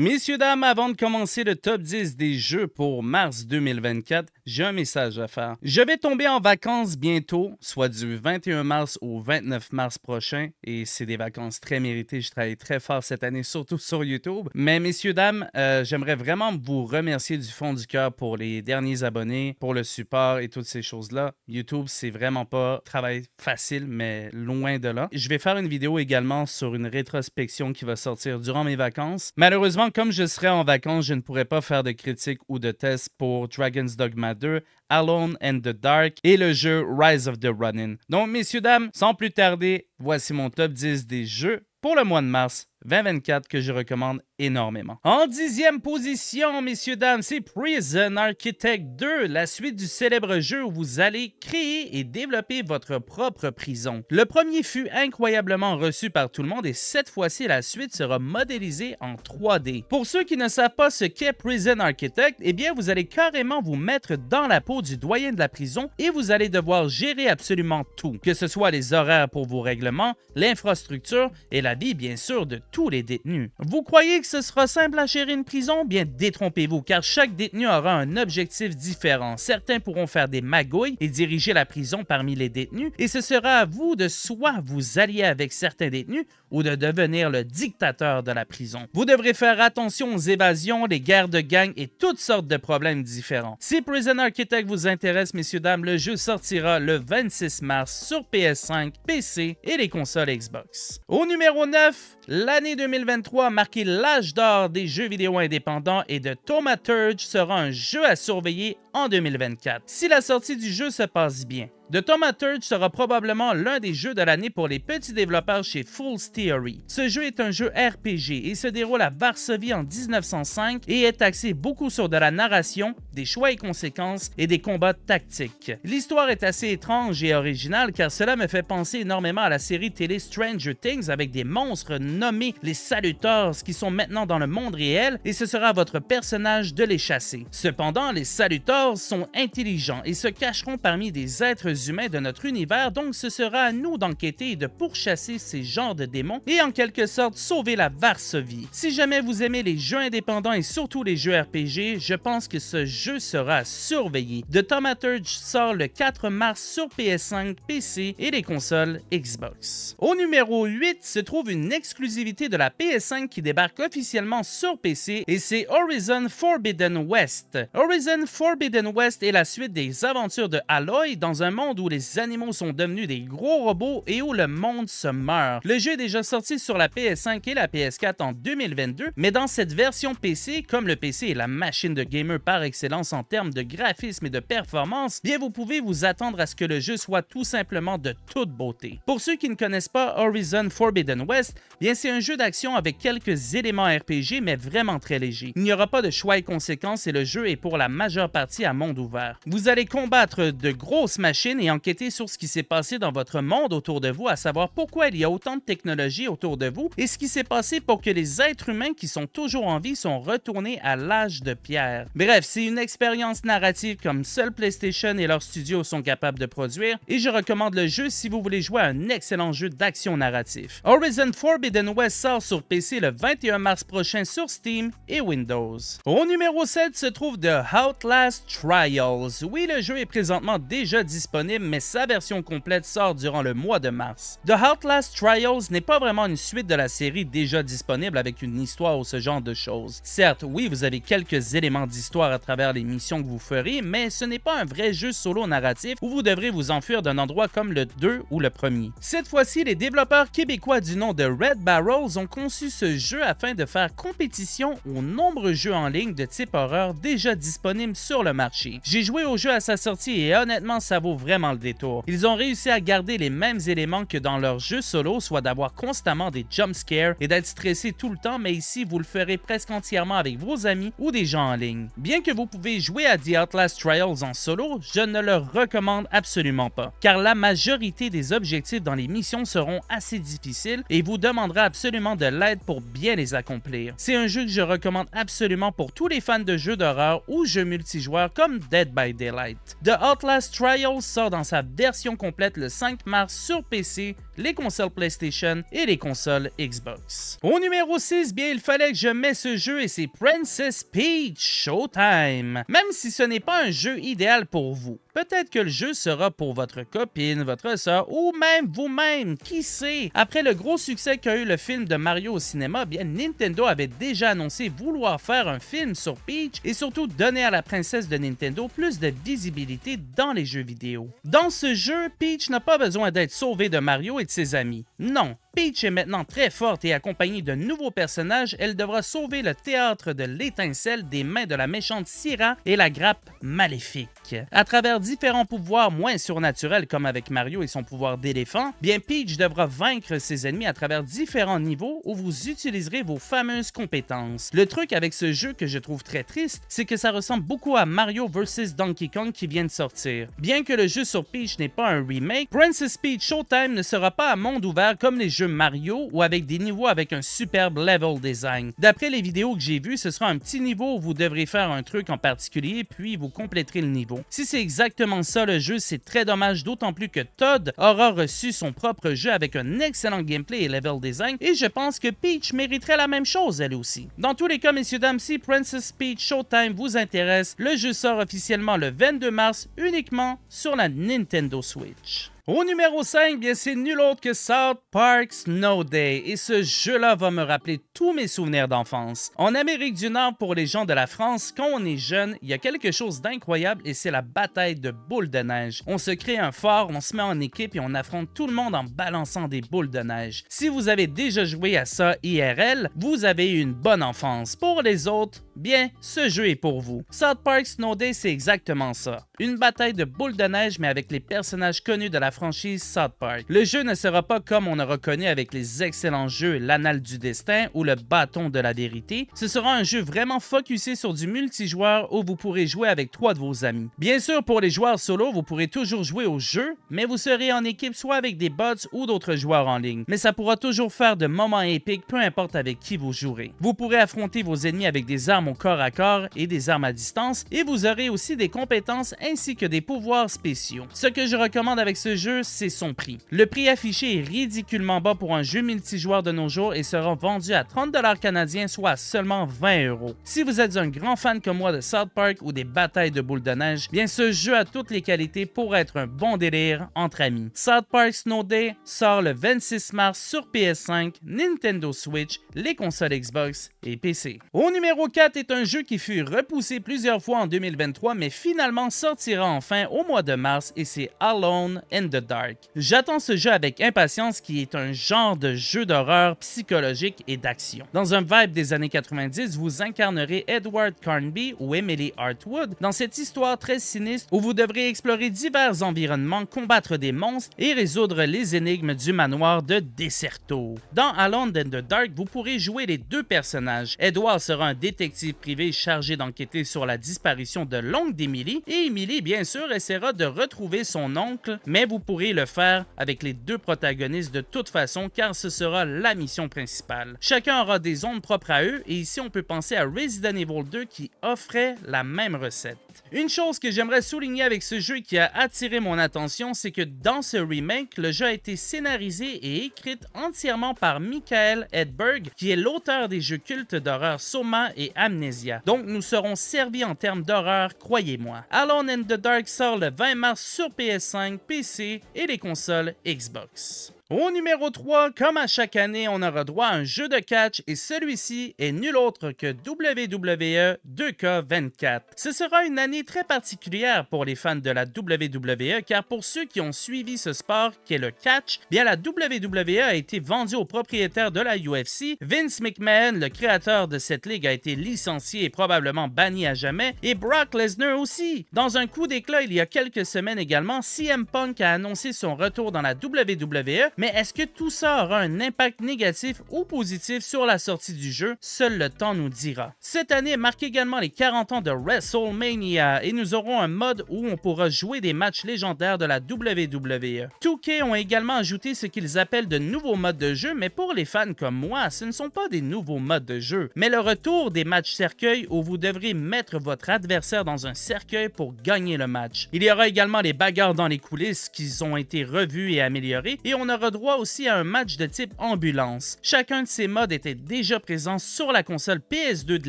Messieurs, dames, avant de commencer le top 10 des jeux pour mars 2024, j'ai un message à faire. Je vais tomber en vacances bientôt, soit du 21 mars au 29 mars prochain, et c'est des vacances très méritées. Je travaille très fort cette année, surtout sur YouTube. Mais messieurs, dames, euh, j'aimerais vraiment vous remercier du fond du cœur pour les derniers abonnés, pour le support et toutes ces choses-là. YouTube, c'est vraiment pas travail facile, mais loin de là. Je vais faire une vidéo également sur une rétrospection qui va sortir durant mes vacances. Malheureusement, comme je serai en vacances, je ne pourrai pas faire de critiques ou de tests pour Dragon's Dogma 2, Alone and the Dark et le jeu Rise of the Running. Donc, messieurs, dames, sans plus tarder, voici mon top 10 des jeux pour le mois de mars 2024 que je recommande énormément. En dixième position, messieurs, dames, c'est Prison Architect 2, la suite du célèbre jeu où vous allez créer et développer votre propre prison. Le premier fut incroyablement reçu par tout le monde et cette fois-ci, la suite sera modélisée en 3D. Pour ceux qui ne savent pas ce qu'est Prison Architect, eh bien, vous allez carrément vous mettre dans la peau du doyen de la prison et vous allez devoir gérer absolument tout, que ce soit les horaires pour vos règlements, l'infrastructure et la vie, bien sûr, de tous les détenus. Vous croyez que ce sera simple à gérer une prison? Bien, détrompez-vous, car chaque détenu aura un objectif différent. Certains pourront faire des magouilles et diriger la prison parmi les détenus, et ce sera à vous de soit vous allier avec certains détenus ou de devenir le dictateur de la prison. Vous devrez faire attention aux évasions, les guerres de gangs et toutes sortes de problèmes différents. Si Prison Architect vous intéresse, messieurs, dames, le jeu sortira le 26 mars sur PS5, PC et les consoles Xbox. Au numéro 9, la l'année 2023 a marqué l'âge d'or des jeux vidéo indépendants et de Turge sera un jeu à surveiller en 2024, si la sortie du jeu se passe bien. The Tomaturge sera probablement l'un des jeux de l'année pour les petits développeurs chez Fool's Theory. Ce jeu est un jeu RPG et se déroule à Varsovie en 1905 et est axé beaucoup sur de la narration, des choix et conséquences et des combats tactiques. L'histoire est assez étrange et originale car cela me fait penser énormément à la série télé Stranger Things avec des monstres nommés les Salutors qui sont maintenant dans le monde réel et ce sera votre personnage de les chasser. Cependant, les Salutors sont intelligents et se cacheront parmi des êtres humains de notre univers, donc ce sera à nous d'enquêter et de pourchasser ces genres de démons et en quelque sorte sauver la Varsovie. Si jamais vous aimez les jeux indépendants et surtout les jeux RPG, je pense que ce jeu sera surveillé. The Tomaturge sort le 4 mars sur PS5, PC et les consoles Xbox. Au numéro 8 se trouve une exclusivité de la PS5 qui débarque officiellement sur PC et c'est Horizon Forbidden West. Horizon Forbidden Forbidden West est la suite des aventures de Aloy dans un monde où les animaux sont devenus des gros robots et où le monde se meurt. Le jeu est déjà sorti sur la PS5 et la PS4 en 2022, mais dans cette version PC, comme le PC est la machine de gamer par excellence en termes de graphisme et de performance, bien vous pouvez vous attendre à ce que le jeu soit tout simplement de toute beauté. Pour ceux qui ne connaissent pas Horizon Forbidden West, bien c'est un jeu d'action avec quelques éléments RPG mais vraiment très léger. Il n'y aura pas de choix et conséquences et le jeu est pour la majeure partie à monde ouvert. Vous allez combattre de grosses machines et enquêter sur ce qui s'est passé dans votre monde autour de vous, à savoir pourquoi il y a autant de technologies autour de vous et ce qui s'est passé pour que les êtres humains qui sont toujours en vie sont retournés à l'âge de pierre. Bref, c'est une expérience narrative comme seul PlayStation et leurs studios sont capables de produire et je recommande le jeu si vous voulez jouer à un excellent jeu d'action narratif. Horizon Forbidden West sort sur PC le 21 mars prochain sur Steam et Windows. Au numéro 7 se trouve The Outlast Trials. Oui, le jeu est présentement déjà disponible, mais sa version complète sort durant le mois de mars. The Heartless Trials n'est pas vraiment une suite de la série déjà disponible avec une histoire ou ce genre de choses. Certes, oui, vous avez quelques éléments d'histoire à travers les missions que vous ferez, mais ce n'est pas un vrai jeu solo narratif où vous devrez vous enfuir d'un endroit comme le 2 ou le premier. Cette fois-ci, les développeurs québécois du nom de Red Barrels ont conçu ce jeu afin de faire compétition aux nombreux jeux en ligne de type horreur déjà disponibles sur le marché. J'ai joué au jeu à sa sortie et honnêtement, ça vaut vraiment le détour. Ils ont réussi à garder les mêmes éléments que dans leur jeu solo, soit d'avoir constamment des jump scares et d'être stressé tout le temps, mais ici, vous le ferez presque entièrement avec vos amis ou des gens en ligne. Bien que vous pouvez jouer à The Outlast Trials en solo, je ne le recommande absolument pas, car la majorité des objectifs dans les missions seront assez difficiles et vous demandera absolument de l'aide pour bien les accomplir. C'est un jeu que je recommande absolument pour tous les fans de jeux d'horreur ou jeux multijoueurs comme Dead by Daylight. The Outlast Trials sort dans sa version complète le 5 mars sur PC les consoles PlayStation et les consoles Xbox. Au numéro 6, bien, il fallait que je mette ce jeu et c'est Princess Peach Showtime. Même si ce n'est pas un jeu idéal pour vous, peut-être que le jeu sera pour votre copine, votre soeur ou même vous-même, qui sait. Après le gros succès qu'a eu le film de Mario au cinéma, bien, Nintendo avait déjà annoncé vouloir faire un film sur Peach et surtout donner à la princesse de Nintendo plus de visibilité dans les jeux vidéo. Dans ce jeu, Peach n'a pas besoin d'être sauvée de Mario et ses amis. Non, Peach est maintenant très forte et accompagnée de nouveaux personnages, elle devra sauver le théâtre de l'étincelle des mains de la méchante Syrah et la grappe maléfique. À travers différents pouvoirs moins surnaturels comme avec Mario et son pouvoir d'éléphant, bien Peach devra vaincre ses ennemis à travers différents niveaux où vous utiliserez vos fameuses compétences. Le truc avec ce jeu que je trouve très triste, c'est que ça ressemble beaucoup à Mario vs Donkey Kong qui vient de sortir. Bien que le jeu sur Peach n'est pas un remake, Princess Peach Showtime ne sera pas à monde ouvert comme les jeux Mario ou avec des niveaux avec un superbe level design. D'après les vidéos que j'ai vues, ce sera un petit niveau où vous devrez faire un truc en particulier, puis vous compléterez le niveau. Si c'est exactement ça le jeu, c'est très dommage, d'autant plus que Todd aura reçu son propre jeu avec un excellent gameplay et level design, et je pense que Peach mériterait la même chose elle aussi. Dans tous les cas, messieurs dames, si Princess Peach Showtime vous intéresse, le jeu sort officiellement le 22 mars uniquement sur la Nintendo Switch. Au numéro 5, bien c'est nul autre que South Park Snow Day et ce jeu-là va me rappeler tous mes souvenirs d'enfance. En Amérique du Nord, pour les gens de la France, quand on est jeune, il y a quelque chose d'incroyable et c'est la bataille de boules de neige. On se crée un fort, on se met en équipe et on affronte tout le monde en balançant des boules de neige. Si vous avez déjà joué à ça IRL, vous avez une bonne enfance. Pour les autres, bien, ce jeu est pour vous. South Park Snow Day, c'est exactement ça. Une bataille de boules de neige mais avec les personnages connus de la franchise South Park. Le jeu ne sera pas comme on a reconnu avec les excellents jeux L'Anal du Destin ou Le Bâton de la Vérité. Ce sera un jeu vraiment focusé sur du multijoueur où vous pourrez jouer avec trois de vos amis. Bien sûr, pour les joueurs solo, vous pourrez toujours jouer au jeu, mais vous serez en équipe soit avec des bots ou d'autres joueurs en ligne. Mais ça pourra toujours faire de moments épiques, peu importe avec qui vous jouerez. Vous pourrez affronter vos ennemis avec des armes au corps à corps et des armes à distance, et vous aurez aussi des compétences ainsi que des pouvoirs spéciaux. Ce que je recommande avec ce jeu, c'est son prix. Le prix affiché est ridiculement bas pour un jeu multijoueur de nos jours et sera vendu à 30 canadiens, soit seulement 20 euros. Si vous êtes un grand fan comme moi de South Park ou des batailles de boules de neige, bien ce jeu a toutes les qualités pour être un bon délire entre amis. South Park Snow Day sort le 26 mars sur PS5, Nintendo Switch, les consoles Xbox et PC. Au numéro 4 est un jeu qui fut repoussé plusieurs fois en 2023 mais finalement sortira enfin au mois de mars et c'est Alone in the Dark. J'attends ce jeu avec impatience qui est un genre de jeu d'horreur psychologique et d'action. Dans un vibe des années 90, vous incarnerez Edward Carnby ou Emily Hartwood dans cette histoire très sinistre où vous devrez explorer divers environnements, combattre des monstres et résoudre les énigmes du manoir de Deserto. Dans Alone in the Dark, vous pourrez jouer les deux personnages. Edward sera un détective privé chargé d'enquêter sur la disparition de l'oncle d'Emily et Emily, bien sûr, essaiera de retrouver son oncle, mais vous vous pourrez le faire avec les deux protagonistes de toute façon car ce sera la mission principale. Chacun aura des zones propres à eux et ici on peut penser à Resident Evil 2 qui offrait la même recette. Une chose que j'aimerais souligner avec ce jeu qui a attiré mon attention, c'est que dans ce remake, le jeu a été scénarisé et écrit entièrement par Michael Edberg, qui est l'auteur des jeux cultes d'horreur Soma et Amnesia. Donc nous serons servis en termes d'horreur, croyez-moi. Alone in the Dark sort le 20 mars sur PS5, PC, et les consoles Xbox. Au numéro 3, comme à chaque année, on aura droit à un jeu de catch et celui-ci est nul autre que WWE 2K24. Ce sera une année très particulière pour les fans de la WWE car pour ceux qui ont suivi ce sport qu'est le catch, bien la WWE a été vendue au propriétaire de la UFC. Vince McMahon, le créateur de cette ligue, a été licencié et probablement banni à jamais et Brock Lesnar aussi. Dans un coup d'éclat il y a quelques semaines également, CM Punk a annoncé son retour dans la WWE mais est-ce que tout ça aura un impact négatif ou positif sur la sortie du jeu Seul le temps nous dira. Cette année marque également les 40 ans de WrestleMania et nous aurons un mode où on pourra jouer des matchs légendaires de la WWE. 2K ont également ajouté ce qu'ils appellent de nouveaux modes de jeu, mais pour les fans comme moi, ce ne sont pas des nouveaux modes de jeu, mais le retour des matchs cercueil où vous devrez mettre votre adversaire dans un cercueil pour gagner le match. Il y aura également les bagarres dans les coulisses qui ont été revues et améliorées et on aura droit aussi à un match de type ambulance. Chacun de ces modes était déjà présent sur la console PS2 de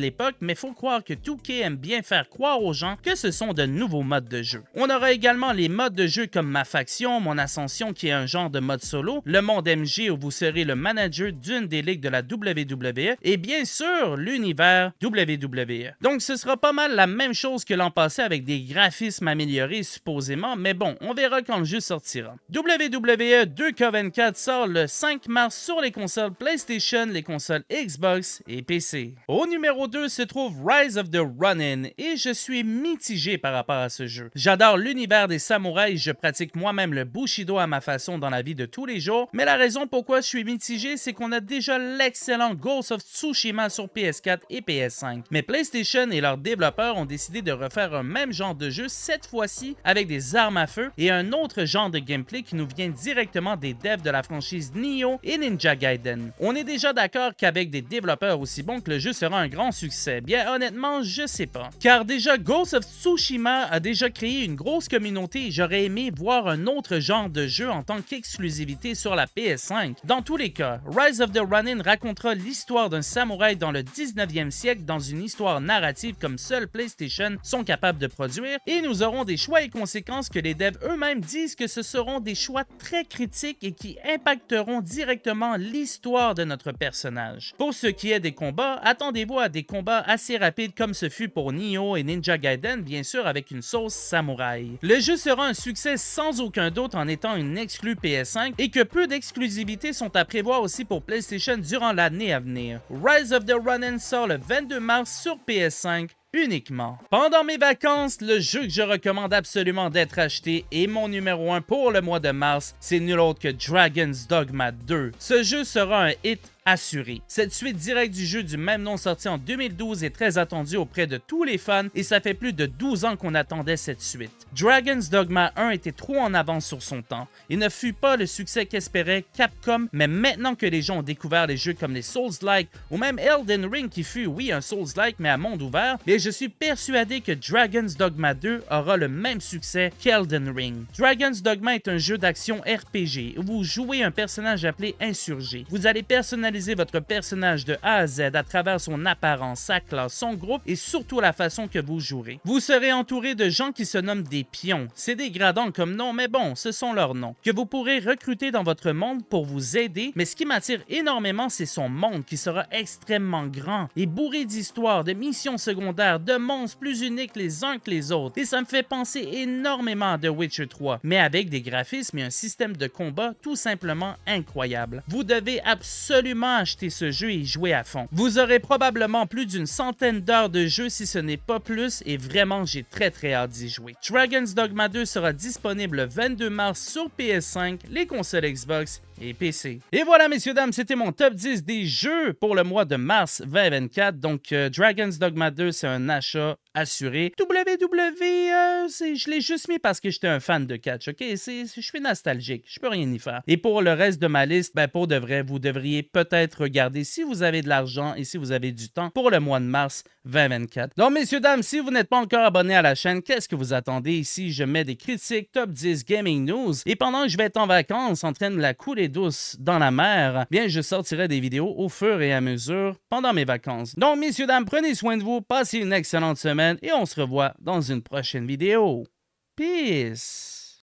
l'époque, mais faut croire que Touquet aime bien faire croire aux gens que ce sont de nouveaux modes de jeu. On aura également les modes de jeu comme Ma Faction, Mon Ascension qui est un genre de mode solo, le monde MG où vous serez le manager d'une des ligues de la WWE et bien sûr l'univers WWE. Donc ce sera pas mal la même chose que l'an passé avec des graphismes améliorés supposément, mais bon, on verra quand le jeu sortira. WWE 2 k sort le 5 mars sur les consoles PlayStation, les consoles Xbox et PC. Au numéro 2 se trouve Rise of the Run-In et je suis mitigé par rapport à ce jeu. J'adore l'univers des samouraïs, je pratique moi-même le Bushido à ma façon dans la vie de tous les jours, mais la raison pourquoi je suis mitigé, c'est qu'on a déjà l'excellent Ghost of Tsushima sur PS4 et PS5. Mais PlayStation et leurs développeurs ont décidé de refaire un même genre de jeu cette fois-ci avec des armes à feu et un autre genre de gameplay qui nous vient directement des devs de la franchise Nioh et Ninja Gaiden. On est déjà d'accord qu'avec des développeurs aussi bons que le jeu sera un grand succès. Bien honnêtement, je sais pas. Car déjà Ghost of Tsushima a déjà créé une grosse communauté et j'aurais aimé voir un autre genre de jeu en tant qu'exclusivité sur la PS5. Dans tous les cas, Rise of the Ronin racontera l'histoire d'un samouraï dans le 19e siècle dans une histoire narrative comme seul PlayStation sont capables de produire et nous aurons des choix et conséquences que les devs eux-mêmes disent que ce seront des choix très critiques et qui impacteront directement l'histoire de notre personnage. Pour ce qui est des combats, attendez-vous à des combats assez rapides comme ce fut pour Nioh et Ninja Gaiden, bien sûr avec une sauce samouraï. Le jeu sera un succès sans aucun doute en étant une exclue PS5 et que peu d'exclusivités sont à prévoir aussi pour PlayStation durant l'année à venir. Rise of the Run sort le 22 mars sur PS5, uniquement. Pendant mes vacances, le jeu que je recommande absolument d'être acheté et mon numéro 1 pour le mois de mars, c'est nul autre que Dragon's Dogma 2. Ce jeu sera un hit Assuré. Cette suite directe du jeu du même nom sorti en 2012 est très attendue auprès de tous les fans et ça fait plus de 12 ans qu'on attendait cette suite. Dragon's Dogma 1 était trop en avance sur son temps et ne fut pas le succès qu'espérait Capcom, mais maintenant que les gens ont découvert les jeux comme les Souls-like ou même Elden Ring qui fut, oui, un Souls-like mais à monde ouvert, mais eh je suis persuadé que Dragon's Dogma 2 aura le même succès qu'Elden Ring. Dragon's Dogma est un jeu d'action RPG où vous jouez un personnage appelé Insurgé. Vous allez personnaliser votre personnage de A à Z à travers son apparence, sa classe, son groupe et surtout la façon que vous jouerez. Vous serez entouré de gens qui se nomment des pions. C'est dégradant comme nom, mais bon, ce sont leurs noms. Que vous pourrez recruter dans votre monde pour vous aider, mais ce qui m'attire énormément, c'est son monde qui sera extrêmement grand et bourré d'histoires, de missions secondaires, de monstres plus uniques les uns que les autres. Et ça me fait penser énormément à The Witcher 3, mais avec des graphismes et un système de combat tout simplement incroyable. Vous devez absolument acheter ce jeu et jouer à fond. Vous aurez probablement plus d'une centaine d'heures de jeu si ce n'est pas plus et vraiment j'ai très très hâte d'y jouer. Dragon's Dogma 2 sera disponible le 22 mars sur PS5, les consoles Xbox et PC. Et voilà, messieurs, dames, c'était mon top 10 des jeux pour le mois de mars 2024. Donc, euh, Dragon's Dogma 2, c'est un achat assuré. WW, e, euh, je l'ai juste mis parce que j'étais un fan de catch, ok? Je suis nostalgique, je peux rien y faire. Et pour le reste de ma liste, ben pour de vrai, vous devriez peut-être regarder si vous avez de l'argent et si vous avez du temps pour le mois de mars 2024. Donc, messieurs, dames, si vous n'êtes pas encore abonné à la chaîne, qu'est-ce que vous attendez ici? Je mets des critiques, top 10 gaming news. Et pendant que je vais être en vacances en train de la couler douce dans la mer, bien je sortirai des vidéos au fur et à mesure pendant mes vacances. Donc messieurs, dames, prenez soin de vous, passez une excellente semaine et on se revoit dans une prochaine vidéo. Peace!